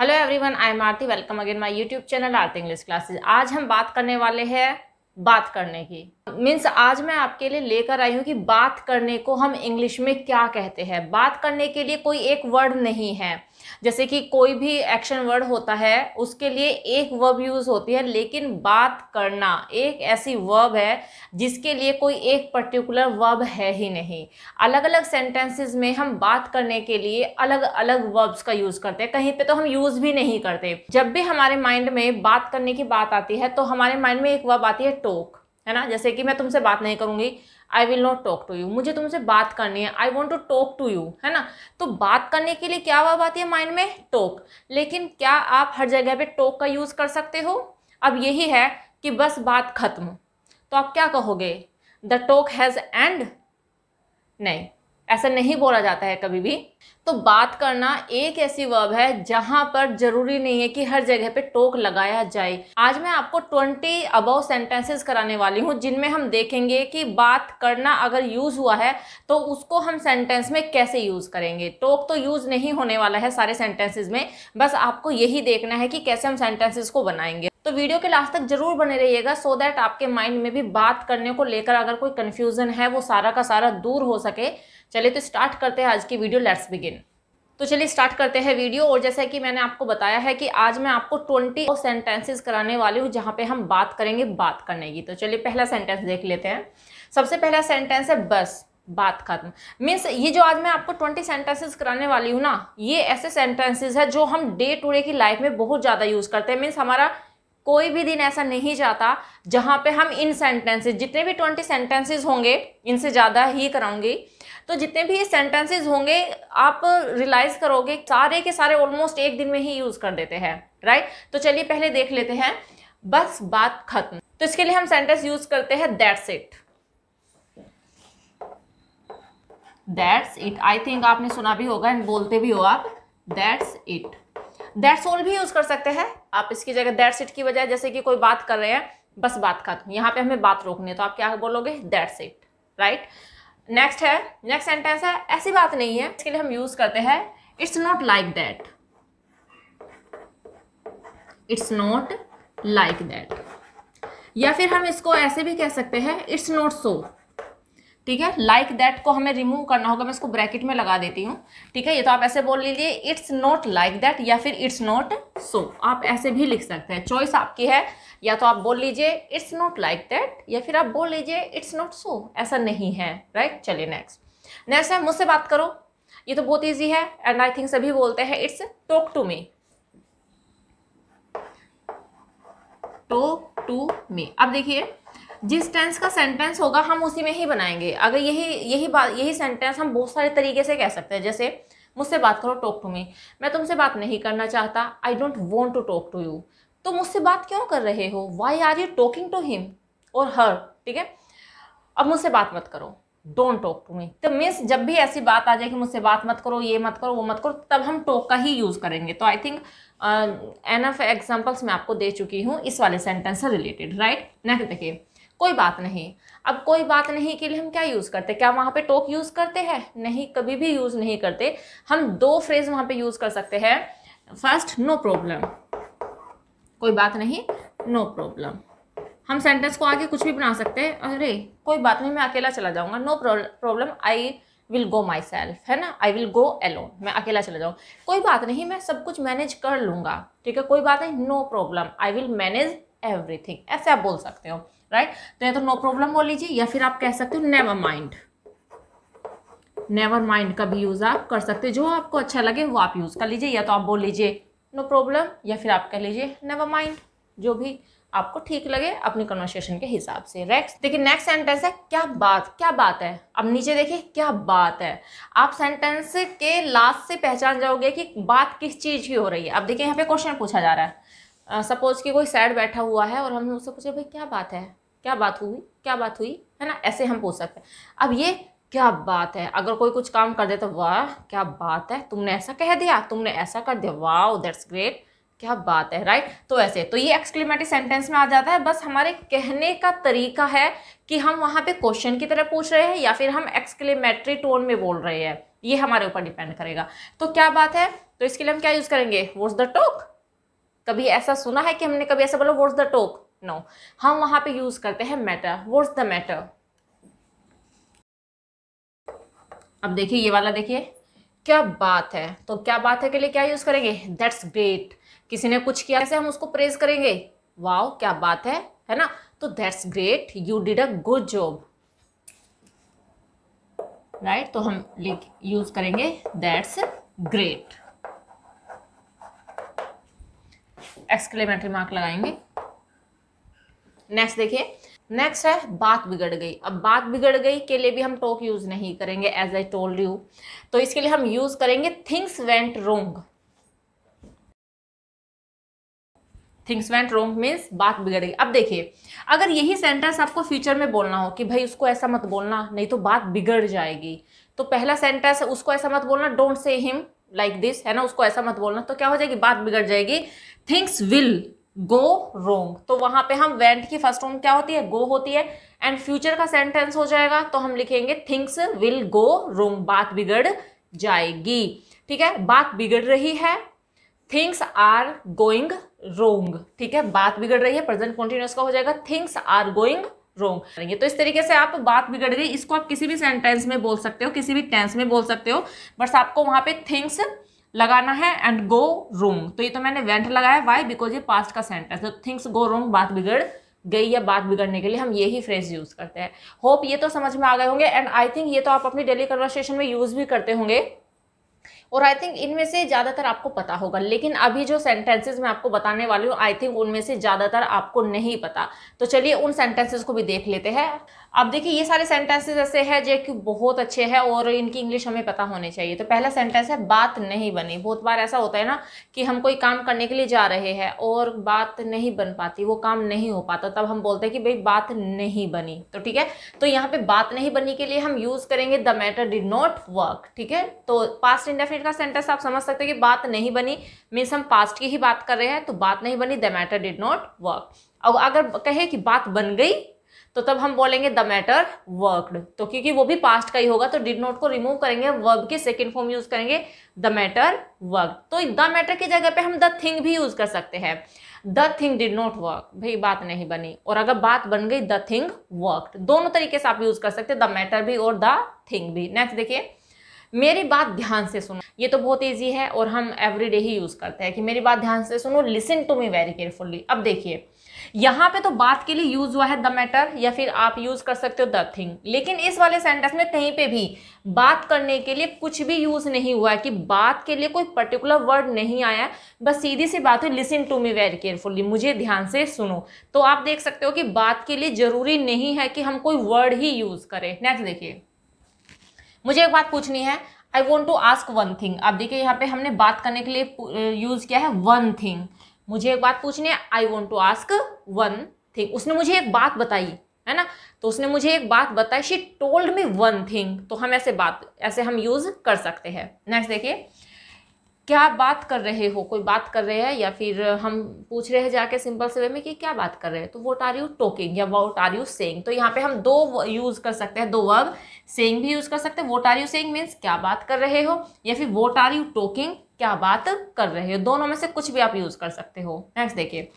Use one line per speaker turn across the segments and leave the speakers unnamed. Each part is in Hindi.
Hello everyone I am Aarti welcome again my YouTube channel Aarti English classes आज हम बात करने वाले हैं बात करने की मीन्स आज मैं आपके लिए लेकर आई हूँ कि बात करने को हम इंग्लिश में क्या कहते हैं बात करने के लिए कोई एक वर्ड नहीं है जैसे कि कोई भी एक्शन वर्ड होता है उसके लिए एक वर्ब यूज़ होती है लेकिन बात करना एक ऐसी वर्ब है जिसके लिए कोई एक पर्टिकुलर वर्ब है ही नहीं अलग अलग सेंटेंसेस में हम बात करने के लिए अलग अलग वर्ब्स का यूज़ करते हैं कहीं पे तो हम यूज़ भी नहीं करते जब भी हमारे माइंड में बात करने की बात आती है तो हमारे माइंड में एक वर्ब आती है टोक है ना जैसे कि मैं तुमसे बात नहीं करूंगी I will not talk to you मुझे तुमसे बात करनी है I want to talk to you है ना तो बात करने के लिए क्या बात है माइंड में टॉक लेकिन क्या आप हर जगह पे टॉक का यूज़ कर सकते हो अब यही है कि बस बात खत्म तो आप क्या कहोगे द टॉक हैज़ एंड नहीं ऐसा नहीं बोला जाता है कभी भी तो बात करना एक ऐसी वर्ब है जहां पर जरूरी नहीं है कि हर जगह पे टोक लगाया जाए आज मैं आपको 20 अबव सेंटेंसेस कराने वाली हूं जिनमें हम देखेंगे कि बात करना अगर यूज हुआ है तो उसको हम सेंटेंस में कैसे यूज करेंगे टोक तो यूज नहीं होने वाला है सारे सेंटेंसेज में बस आपको यही देखना है कि कैसे हम सेंटेंसेज को बनाएंगे तो वीडियो के लास्ट तक जरूर बने रहिएगा सो दैट आपके माइंड में भी बात करने को लेकर अगर कोई कन्फ्यूजन है वो सारा का सारा दूर हो सके चलिए तो स्टार्ट करते हैं आज की वीडियो लेट्स बिगिन तो चलिए स्टार्ट करते हैं वीडियो और जैसा कि मैंने आपको बताया है कि आज मैं आपको ट्वेंटी सेंटेंसेस कराने वाली हूँ जहाँ पे हम बात करेंगे बात करने की तो चलिए पहला सेंटेंस देख लेते हैं सबसे पहला सेंटेंस है बस बात खत्म मीन्स ये जो आज मैं आपको ट्वेंटी सेंटेंसेस कराने वाली हूँ ना ये ऐसे सेंटेंसेज है जो हम डे टू डे की लाइफ में बहुत ज़्यादा यूज़ करते हैं मीन्स हमारा कोई भी दिन ऐसा नहीं जाता जहाँ पर हम इन सेंटेंसेज जितने भी ट्वेंटी सेंटेंसेज होंगे इनसे ज़्यादा ही कराऊंगी तो जितने भी ये सेंटेंसेज होंगे आप रियलाइज करोगे सारे के सारे ऑलमोस्ट एक दिन में ही यूज कर देते हैं राइट तो चलिए पहले देख लेते हैं बस बात खत्म तो इसके लिए हम सेंटेंस यूज करते हैं that's it that's it I think आपने सुना भी होगा एंड बोलते भी हो आप दैट्स इट दैट्स ऑल भी यूज कर सकते हैं आप इसकी जगह दैट्स इट की बजाय जैसे कि कोई बात कर रहे हैं बस बात खत्म यहाँ पे हमें बात रोकनी है तो आप क्या बोलोगे दैट्स इट राइट नेक्स्ट है नेक्स्ट सेंटेंस है ऐसी बात नहीं है इसके लिए हम यूज करते हैं it's not like that it's not like that या फिर हम इसको ऐसे भी कह सकते हैं इट्स नॉट सो ठीक है लाइक दैट को हमें रिमूव करना होगा मैं इसको ब्रैकेट में लगा देती हूँ ठीक है ये तो आप ऐसे बोल लीजिए इट्स नॉट लाइक दैट या फिर इट्स नॉट सो आप ऐसे भी लिख सकते हैं चॉइस आपकी है या तो आप बोल लीजिए इट्स नॉट लाइक दैट या फिर आप बोल लीजिए इट्स नॉट सो ऐसा नहीं है राइट चलिए नेक्स्ट नेक्स्ट है मुझसे बात करो ये तो बहुत ईजी है एंड आई थिंक सभी बोलते हैं it's talk to me talk to me अब देखिए जिस टेंस का सेंटेंस होगा हम उसी में ही बनाएंगे अगर यही यही बात यही सेंटेंस हम बहुत सारे तरीके से कह सकते हैं जैसे मुझसे बात करो टॉक टू मी मैं तुमसे बात नहीं करना चाहता I don't want to talk to you तो मुझसे बात क्यों कर रहे हो why are you talking to him or her ठीक है अब मुझसे बात मत करो डोंट टॉक टू मी तो मीन्स जब भी ऐसी बात आ जाए कि मुझसे बात मत करो ये मत करो वो मत करो तब हम टॉक का ही यूज़ करेंगे तो आई थिंक एन एफ एग्जाम्पल्स मैं आपको दे चुकी हूँ इस वाले सेंटेंस से रिलेटेड राइट नेक्स्ट देखिए कोई बात नहीं अब कोई बात नहीं के लिए हम क्या यूज़ करते क्या वहाँ पे टोक यूज़ करते हैं नहीं कभी भी यूज़ नहीं करते हम दो फ्रेज वहाँ पे यूज़ कर सकते हैं फर्स्ट नो प्रॉब्लम कोई बात नहीं नो प्रॉब्लम हम सेंटेंस को आगे कुछ भी बना सकते हैं अरे कोई बात नहीं मैं अकेला चला जाऊँगा no problem I will go myself है ना आई विल गो एलोन मैं अकेला चला जाऊँ कोई बात नहीं मैं सब कुछ मैनेज कर लूँगा ठीक है कोई बात नहीं no problem I will manage everything ऐसे आप बोल सकते हो राइट तो या तो नो प्रॉब्लम बोल लीजिए या फिर आप कह सकते हो नेवर माइंड नेवर माइंड का भी यूज़ आप कर सकते हो जो आपको अच्छा लगे वो आप यूज़ कर लीजिए या तो आप बोल लीजिए नो प्रॉब्लम या फिर आप कह लीजिए नेवर माइंड जो भी आपको ठीक लगे अपनी कन्वर्सेशन के हिसाब से राइट देखिए नेक्स्ट सेंटेंस है क्या बात क्या बात है अब नीचे देखिए क्या बात है आप सेंटेंस के लास्ट से पहचान जाओगे कि बात किस चीज़ की हो रही है अब देखिए यहाँ पे क्वेश्चन पूछा जा रहा है सपोज कि कोई सैड बैठा हुआ है और हमने उससे पूछा भाई क्या बात है क्या बात हुई क्या बात हुई है ना ऐसे हम पूछ सकते हैं अब ये क्या बात है अगर कोई कुछ काम कर दे तो वाह क्या बात है तुमने ऐसा कह दिया तुमने ऐसा कर दिया वाह दैट्स ग्रेट क्या बात है राइट तो ऐसे तो ये एक्सक्लेमेटरी सेंटेंस में आ जाता है बस हमारे कहने का तरीका है कि हम वहाँ पे क्वेश्चन की तरह पूछ रहे हैं या फिर हम एक्सक्लेमेटरी टोन में बोल रहे हैं ये हमारे ऊपर डिपेंड करेगा तो क्या बात है तो इसके लिए हम क्या यूज़ करेंगे वॉट्स द टॉक कभी ऐसा सुना है कि हमने कभी ऐसा बोला वोट्स द टॉप नो हम वहां पे यूज़ करते हैं मैटर वोट्स द मैटर अब देखिए ये वाला देखिए क्या बात है तो क्या बात है के लिए क्या यूज़ करेंगे दैट्स ग्रेट किसी ने कुछ किया ऐसे हम उसको प्रेज करेंगे वाओ क्या बात है है ना तो that's great you did a good job right तो हम यूज करेंगे दैट्स ग्रेट एक्सक्लेमेटरी मार्क लगाएंगे नेक्स्ट देखिए नेक्स्ट है बात बिगड़ गई अब बात बिगड़ गई के लिए भी हम टॉक यूज़ नहीं करेंगे एज आई टोल्ड यू तो इसके लिए हम यूज़ करेंगे things went wrong things went wrong means बात बिगड़ गई अब देखिए अगर यही सेंटेंस आपको फ्यूचर में बोलना हो कि भाई उसको ऐसा मत बोलना नहीं तो बात बिगड़ जाएगी तो पहला सेंटेंस उसको ऐसा मत बोलना don't say him like like this है ना उसको ऐसा मत बोलना तो क्या हो जाएगी बात बिगड़ जाएगी थिंग्स विल गो रोंग तो वहां पे हम वेंट की फर्स्ट फॉर्म क्या होती है गो होती है एंड फ्यूचर का सेंटेंस हो जाएगा तो हम लिखेंगे थिंग्स विल गो रोंग बात बिगड़ जाएगी ठीक है बात बिगड़ रही है थिंग्स आर गोइंग रोंग ठीक है बात बिगड़ रही है प्रेजेंट कॉन्टिन्यूस का हो जाएगा थिंग्स आर गोइंग रोंग करेंगे तो इस तरीके से आप बात बिगड़ गई इसको आप किसी भी सेंटेंस में बोल सकते हो किसी भी टेंस में बोल सकते हो बस आपको वहाँ पे थिंग्स लगाना है एंड गो रोंग तो ये तो मैंने वेंट लगाया वाई बिकॉज ये पास्ट का सेंटेंस तो थिंग्स गो रोंग बात बिगड़ गई या बात बिगड़ने के लिए हम यही फ्रेज यूज़ करते हैं होप ये तो समझ में आ गए होंगे एंड आई थिंक ये तो आप अपनी डेली कन्वर्सेशन में यूज़ भी करते होंगे और आई थिंक इनमें से ज़्यादातर आपको पता होगा लेकिन अभी जो सेंटेंसेज मैं आपको बताने वाली हूँ आई थिंक उनमें से ज़्यादातर आपको नहीं पता तो चलिए उन सेंटेंसेज को भी देख लेते हैं अब देखिए ये सारे सेंटेंसेज ऐसे हैं जो कि बहुत अच्छे हैं और इनकी इंग्लिश हमें पता होने चाहिए तो पहला सेंटेंस है बात नहीं बनी बहुत बार ऐसा होता है ना कि हम कोई काम करने के लिए जा रहे हैं और बात नहीं बन पाती वो काम नहीं हो पाता तब हम बोलते हैं कि भाई बात नहीं बनी तो ठीक है तो यहाँ पे बात नहीं बनी के लिए हम यूज़ करेंगे the matter did not work ठीक है तो पास्ट इंडेफिन मिनट का सेंटेंस आप समझ सकते हैं कि बात नहीं बनी मीन्स हम पास्ट की ही बात कर रहे हैं तो बात नहीं बनी the matter did not work और अगर कहे कि बात बन गई तो तब हम बोलेंगे द मैटर वर्कड तो क्योंकि वो भी पास्ट का ही होगा तो डिड नॉट को रिमूव करेंगे वर्ब के सेकेंड फॉर्म यूज करेंगे द मैटर वर्क तो द मैटर की जगह पे हम द थिंग भी यूज कर सकते हैं the thing did not work भाई बात नहीं बनी और अगर बात बन गई द थिंग वर्क दोनों तरीके से आप यूज कर सकते हैं द मैटर भी और द थिंग भी नेक्स्ट देखिए मेरी बात ध्यान से सुनो ये तो बहुत ईजी है और हम एवरीडे ही यूज़ करते हैं कि मेरी बात ध्यान से सुनो listen to me very carefully अब देखिए यहाँ पे तो बात के लिए यूज हुआ है द मैटर या फिर आप यूज कर सकते हो द थिंग लेकिन इस वाले सेंटेंस में कहीं पे भी बात करने के लिए कुछ भी यूज नहीं हुआ है कि बात के लिए कोई पर्टिकुलर वर्ड नहीं आया बस सीधी सी बात है listen to me very carefully मुझे ध्यान से सुनो तो आप देख सकते हो कि बात के लिए जरूरी नहीं है कि हम कोई वर्ड ही यूज करें नेक्स्ट देखिए मुझे एक बात पूछनी है I want to ask one thing आप देखिए यहाँ पे हमने बात करने के लिए यूज़ किया है वन थिंग मुझे एक बात पूछनी है I want to ask one thing उसने मुझे एक बात बताई है ना तो उसने मुझे एक बात बताई she told me one thing तो हम ऐसे बात ऐसे हम यूज़ कर सकते हैं नेक्स्ट देखिए क्या बात कर रहे हो कोई बात कर रहे हैं या फिर हम पूछ रहे हैं जाके सिंपल से वे में कि क्या बात कर रहे हैं तो वोट आर यू टोकिंग या वोट आर यू सेंग तो यहाँ पे हम दो यूज़ कर सकते हैं दो वर्ब सेंग भी यूज़ कर सकते हैं what are you saying means क्या बात कर रहे हो या फिर वोट आर यू टोकिंग क्या बात कर रहे हो दोनों में से कुछ भी आप यूज़ कर सकते हो नेक्स्ट देखिए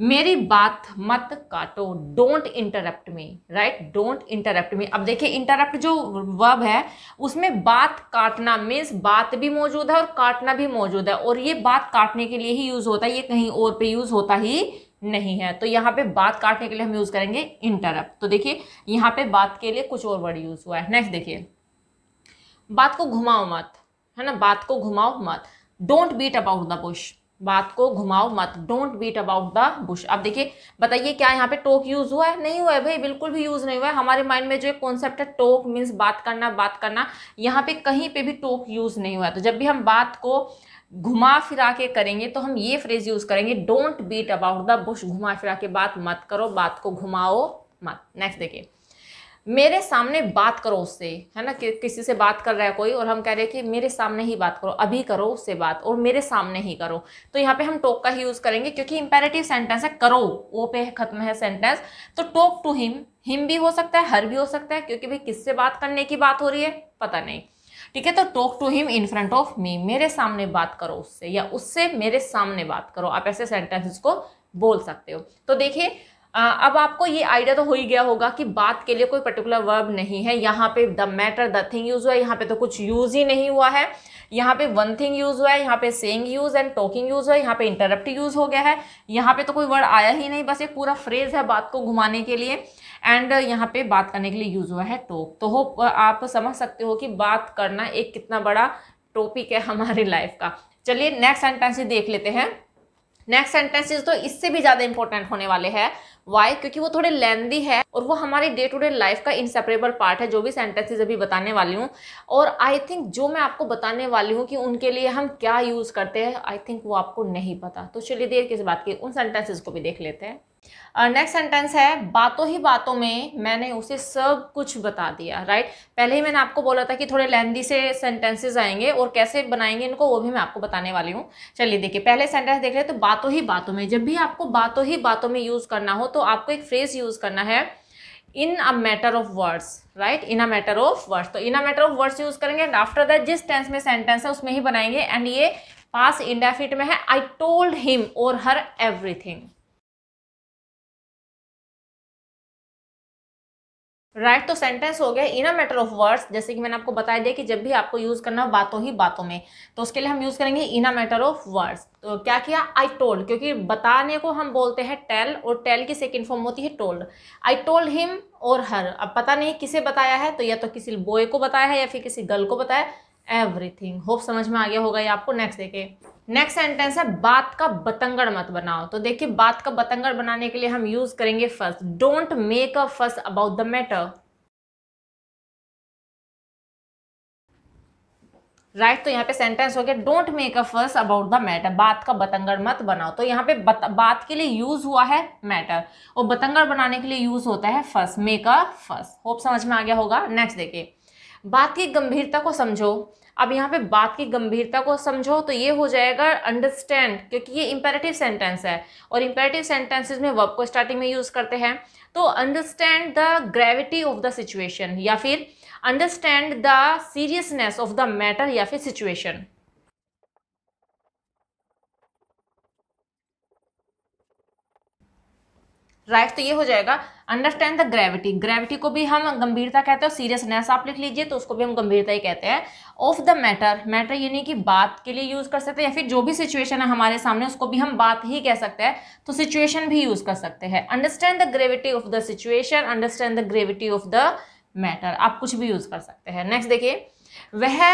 मेरी बात मत काटो don't interrupt me right don't interrupt me अब देखिए इंटरप्ट जो वर्ब है उसमें बात काटना मीन्स बात भी मौजूद है और काटना भी मौजूद है और ये बात काटने के लिए ही यूज़ होता है ये कहीं और पे यूज़ होता ही नहीं है तो यहाँ पे बात काटने के लिए हम यूज़ करेंगे इंटरप्ट तो देखिए यहाँ पे बात के लिए कुछ और वर्ड यूज़ हुआ है नेक्स्ट देखिए बात को घुमाओ मत है ना बात को घुमाओ मत don't beat about the bush बात को घुमाओ मत don't beat about the bush अब देखिए बताइए क्या यहाँ पे टोक यूज़ हुआ है नहीं हुआ है भाई बिल्कुल भी यूज़ नहीं हुआ है हमारे माइंड में जो एक कॉन्सेप्ट है टोक मीन्स बात करना बात करना यहाँ पे कहीं पे भी टोक यूज़ नहीं हुआ है तो जब भी हम बात को घुमा फिरा के करेंगे तो हम ये फ्रेज यूज़ करेंगे don't beat about the bush घुमा फिरा के बात मत करो बात को घुमाओ मत नेक्स्ट देखिए मेरे सामने बात करो उससे है ना कि, किसी से बात कर रहा है कोई और हम कह रहे हैं कि मेरे सामने ही बात करो अभी करो उससे बात और मेरे सामने ही करो तो यहाँ पे हम टॉक का ही यूज़ करेंगे क्योंकि इंपेरेटिव सेंटेंस है करो वो पे खत्म है सेंटेंस तो टॉक टू हिम हिम भी हो सकता है हर भी हो सकता है क्योंकि भाई किससे बात करने की बात हो रही है पता नहीं ठीक है तो talk to him in front of me मेरे सामने बात करो उससे या उससे मेरे सामने बात करो आप ऐसे सेंटेंसेस को बोल सकते हो तो देखिए अब आपको ये आइडिया तो हो ही गया होगा कि बात के लिए कोई पर्टिकुलर वर्ब नहीं है यहाँ पे the matter the thing use हुआ है यहाँ पे तो कुछ यूज़ ही नहीं हुआ है यहाँ पे वन थिंग यूज़ हुआ है यहाँ पे saying use and talking use हुआ है यहाँ पे इंटरप्ट यूज़ हो गया है यहाँ पे तो कोई वर्ड आया ही नहीं बस एक पूरा फ्रेज है बात को घुमाने के लिए एंड यहाँ पे बात करने के लिए यूज़ हुआ है टॉक तो होप आप समझ सकते हो कि बात करना एक कितना बड़ा टॉपिक है हमारी लाइफ का चलिए नेक्स्ट सेंटेंस ही देख लेते हैं नेक्स्ट सेंटेंसेज तो इससे भी ज़्यादा इंपॉर्टेंट होने वाले हैं वाई क्योंकि वो थोड़े लेंदी है और वो हमारी डे टू डे लाइफ का इनसेपरेबल पार्ट है जो भी सेंटेंसेज अभी बताने वाली हूँ और आई थिंक जो मैं आपको बताने वाली हूँ कि उनके लिए हम क्या यूज़ करते हैं आई थिंक वो आपको नहीं पता तो चलिए देर किस बात की उन सेंटेंसेज को भी देख लेते हैं नेक्स्ट uh, सेंटेंस है बातों ही बातों में मैंने उसे सब कुछ बता दिया राइट पहले ही मैंने आपको बोला था कि थोड़े लेंदी से सेंटेंसेस आएंगे और कैसे बनाएंगे इनको वो भी मैं आपको बताने वाली हूँ चलिए देखिए पहले सेंटेंस देख रहे तो बातों ही बातों में जब भी आपको बातों ही बातों में यूज़ करना हो तो आपको एक फ्रेज यूज़ करना है in a matter of words right in a matter of words तो in a matter of words use करेंगे एंड आफ्टर दैट जिस टेंस में सेंटेंस है उसमें ही बनाएंगे एंड ये पास इंडेफिट में है आई told him or her everything right तो सेंटेंस हो गया in a matter of words जैसे कि मैंने आपको बताया दिया कि जब भी आपको यूज करना हो बातों ही बातों में तो उसके लिए हम यूज करेंगे in a matter of words तो क्या किया आई टोल्ड क्योंकि बताने को हम बोलते हैं टेल और टेल की सेकेंड फॉर्म होती है told I told him or हर अब पता नहीं किसे बताया है तो या तो किसी बॉय को बताया है या फिर किसी गर्ल को बताया एवरीथिंग होप समझ में आ गया होगा ये आपको नेक्स्ट देखें नेक्स्ट सेंटेंस है बात का बतंगड़ मत बनाओ तो देखिए बात का बतंगड़ बनाने के लिए हम यूज करेंगे first don't make a first about the matter right तो यहाँ पे सेंटेंस हो गया don't make a first about the matter बात का बतंगड़ मत बनाओ तो यहाँ पे बत, बात के लिए यूज हुआ है मैटर और बतंगड़ बनाने के लिए यूज होता है first make a first hope समझ में आ गया होगा नेक्स्ट देखिए बात की गंभीरता को समझो अब यहाँ पे बात की गंभीरता को समझो तो ये हो जाएगा अंडरस्टैंड क्योंकि ये इम्पेरेटिव सेंटेंस है और इम्पेरेटिव सेंटेंसेज में वर्ब को स्टार्टिंग में यूज़ करते हैं तो understand the gravity of the situation या फिर understand the seriousness of the matter या फिर सिचुएशन राइट right, तो ये हो जाएगा अंडरस्टैंड द ग्रेविटी ग्रेविटी को भी हम गंभीरता कहते हैं सीरियसनेस आप लिख लीजिए तो उसको भी हम गंभीरता ही कहते हैं ऑफ द मैटर मैटर यानी कि बात के लिए यूज़ कर सकते हैं या फिर जो भी सिचुएशन है हमारे सामने उसको भी हम बात ही कह सकते हैं तो सिचुएशन भी यूज़ कर सकते हैं understand the gravity of the situation understand the gravity of the matter आप कुछ भी यूज़ कर सकते हैं नेक्स्ट देखिए वह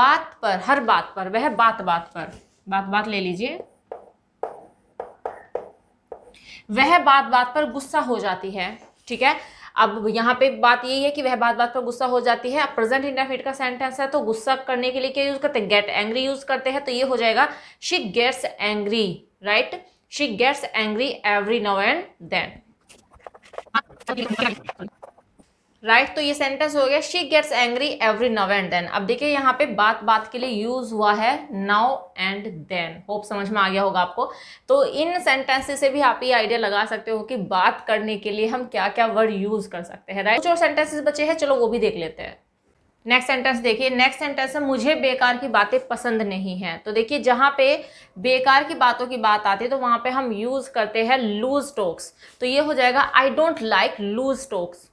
बात पर हर बात पर वह बात बात पर बात बात ले लीजिए वह बात बात पर गुस्सा हो जाती है ठीक है अब यहाँ पे बात यही है कि वह बात बात पर गुस्सा हो जाती है अब प्रेजेंट इंडेफिनिट का सेंटेंस है तो गुस्सा करने के लिए क्या यूज़ करते हैं गेट एंग्री यूज़ करते हैं तो ये हो जाएगा she gets angry right she gets angry every now and then right right? तो ये सेंटेंस हो गया she gets angry every now and then अब देखिए यहाँ पे बात बात के लिए यूज हुआ है नाउ एंड देन होप समझ में आ गया होगा आपको तो इन सेंटेंसेस से भी आप ये आइडिया लगा सकते हो कि बात करने के लिए हम क्या क्या वर्ड यूज कर सकते हैं राइट right? कुछ सेंटेंसेस बचे हैं चलो वो भी देख लेते हैं नेक्स्ट सेंटेंस देखिए नेक्स्ट सेंटेंस है मुझे बेकार की बातें पसंद नहीं है तो देखिए जहाँ पे बेकार की बातों की बात आती है तो वहाँ पे हम यूज़ करते हैं लूज टॉक्स तो ये हो जाएगा I don't like loose talks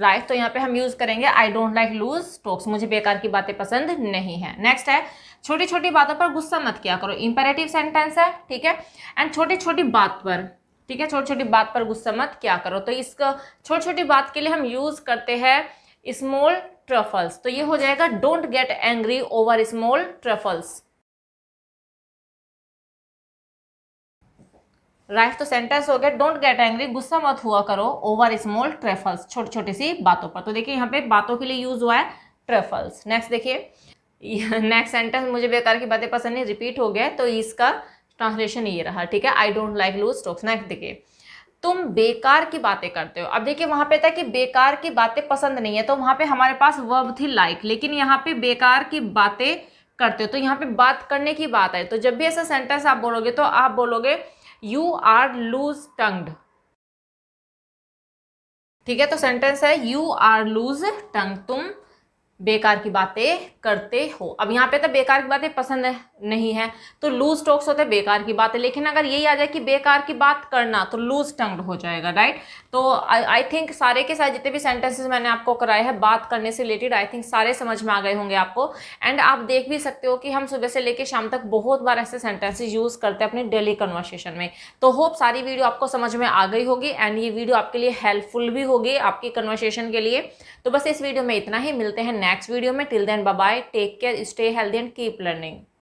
right तो यहाँ पे हम यूज करेंगे I don't like loose talks मुझे बेकार की बातें पसंद नहीं है नेक्स्ट है छोटी छोटी बातों पर गुस्सा मत किया करो इंपेरेटिव सेंटेंस है ठीक है एंड छोटी छोटी बात पर ठीक है छोटी छोटी बात पर गुस्सा मत क्या करो तो इसका छोटी छोटी बात के लिए हम यूज करते हैं स्मॉल ट्रफल्स तो ये हो जाएगा don't get angry over small trifles right तो सेंटेंस हो गया डोंट गेट एंग्री गुस्सा मत हुआ करो ओवर स्मॉल ट्रेफल्स छोटी छोटी सी बातों पर तो देखिए यहाँ पे बातों के लिए यूज हुआ है ट्रेफल्स नेक्स्ट देखिए नेक्स्ट सेंटेंस मुझे बेकार की बातें पसंद नहीं रिपीट हो गया तो इसका ट्रांसलेशन ये रहा ठीक है I don't like loose talks next देखिए तुम बेकार की बातें करते हो अब देखिए वहाँ पे था कि बेकार की बातें पसंद नहीं है तो वहाँ पे हमारे पास वर्ब थी लाइक लेकिन यहाँ पे बेकार की बातें करते हो तो यहाँ पे बात करने की बात है तो जब भी ऐसा सेंटेंस आप बोलोगे तो आप बोलोगे यू आर लूज टंग्ड ठीक है तो सेंटेंस है यू आर लूज टंग तुम बेकार की बातें करते हो अब यहाँ पे तो बेकार की बातें पसंद है नहीं है तो लूज टॉक्स होते बेकार की बात है लेकिन अगर यही आ जाए कि बेकार की बात करना तो लूज टंग हो जाएगा राइट तो आई थिंक सारे के सारे जितने भी सेंटेंसेस मैंने आपको कराए हैं बात करने से रिलेटेड आई थिंक सारे समझ में आ गए होंगे आपको एंड आप देख भी सकते हो कि हम सुबह से लेकर शाम तक बहुत बार ऐसे सेंटेंसेज यूज़ करते हैं अपनी डेली कन्वर्सेशन में तो होप सारी वीडियो आपको समझ में आ गई होगी एंड ये वीडियो आपके लिए हेल्पफुल भी होगी आपकी कन्वर्सेशन के लिए तो बस इस वीडियो में इतना ही मिलते हैं नेक्स्ट वीडियो में till then bye bye take care stay healthy and keep learning